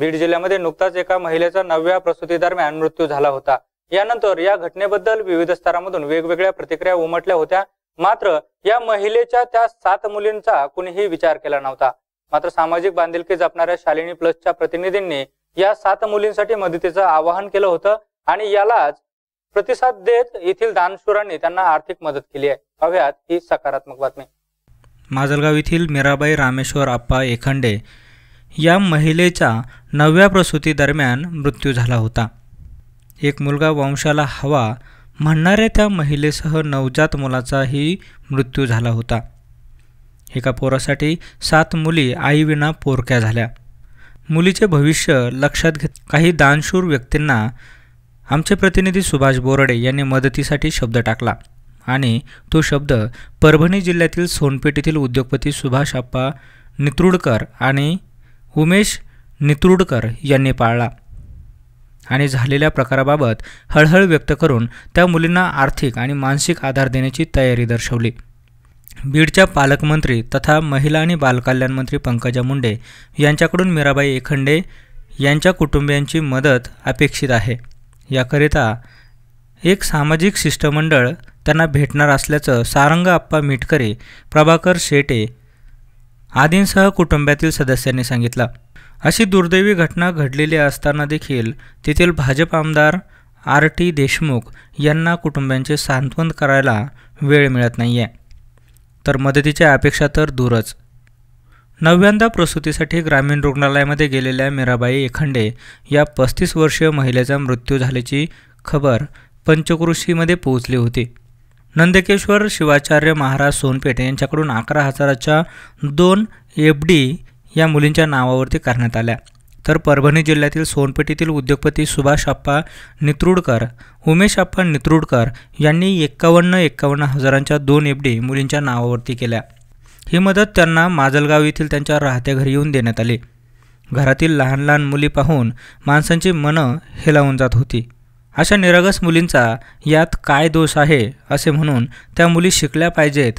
बीड जिल्ह्यामध्ये नुकताच एका महिलेचा नवव्या दरम्यान मृत्यू झाला होता यानंतर या घटनेबद्दल विविध स्तरामधून वेगवेगळ्या प्रतिक्रिया उमटल्या होत्या मात्र या महिलेच्या त्या सात मुलींचा कुणीही विचार केला नव्हता मात्र सामाजिक बांधिलकी जपणाऱ्या शालिनी प्लसच्या प्रतिनिधींनी या सात मुलींसाठी मदतीचं आवाहन केलं होतं आणि यालाच प्रतिसाद देत येथील दानशुरांनी त्यांना आर्थिक मदत केली आहे हव्यात ही सकारात्मक बातमी माजलगाव येथील मीराबाई रामेश्वर आप्पा एखंडे या महिलेच्या नवव्या प्रसूतीदरम्यान मृत्यू झाला होता एक मुलगा वंशाला हवा म्हणणाऱ्या त्या महिलेसह नवजात मुलाचाही मृत्यू झाला होता एका पोरासाठी सात मुली आईविना पोरक्या झाल्या मुलीचे भविष्य लक्षात घेत काही दानशूर व्यक्तींना आमचे प्रतिनिधी सुभाष बोरडे यांनी मदतीसाठी शब्द टाकला आणि तो शब्द परभणी जिल्ह्यातील सोनपेठ येथील उद्योगपती सुभाष आप्पा नित्रुडकर आणि उमेश नितरुडकर यांनी पाळला आणि झालेल्या प्रकाराबाबत हळहळ व्यक्त करून त्या मुलींना आर्थिक आणि मानसिक आधार देण्याची तयारी दर्शवली बीडच्या पालकमंत्री तथा महिला आणि बालकल्याण मंत्री पंकजा मुंडे यांच्याकडून मीराबाई एखंडे यांच्या कुटुंबियांची मदत अपेक्षित आहे याकरिता एक सामाजिक शिष्टमंडळ त्यांना भेटणार असल्याचं सारंग आप्पा मिटकरे प्रभाकर शेटे आदींसह कुटुंबातील सदस्यांनी सांगितलं अशी दुर्दैवी घटना घडलेली असताना देखील तेथील भाजप आमदार आर टी देशमुख यांना कुटुंबियांचे सांत्वन करायला वेळ मिळत नाही आहे तर मदतीच्या अपेक्षा तर दूरच नव्यांदा प्रसूतीसाठी ग्रामीण रुग्णालयामध्ये गेलेल्या मीराबाई एखंडे या पस्तीस वर्षीय महिलेचा मृत्यू झाल्याची खबर पंचकृषीमध्ये पोहोचली होती नंदकेश्वर शिवाचार्य महाराज सोनपेठ यांच्याकडून अकरा हजाराच्या दोन एफ डी या मुलींच्या नावावरती करण्यात आल्या तर परभणी जिल्ह्यातील सोनपेटीतील उद्योगपती सुभाष आप्पा नित्रुडकर उमेश आप्पा नित्रुडकर यांनी एक्कावन्न एक्कावन्न हजारांच्या दोन एफडी मुलींच्या नावावरती केल्या ही मदत त्यांना माजलगाव येथील त्यांच्या राहत्या घरी येऊन देण्यात आली घरातील लहान लहान मुली पाहून माणसांची मनं हेलावून जात होती अशा निरागस मुलींचा यात काय दोष आहे असे म्हणून त्या मुली शिकल्या पाहिजेत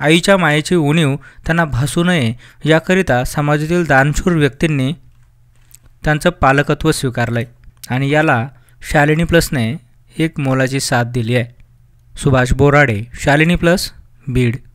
आईच्या मायेची उणीव त्यांना भासू नये याकरिता समाजातील दानशूर व्यक्तींनी त्यांचं पालकत्व स्वीकारलं आहे आणि याला शालिनी प्लसने एक मोलाची साथ दिली आहे सुभाष बोराडे शालिनी प्लस बीड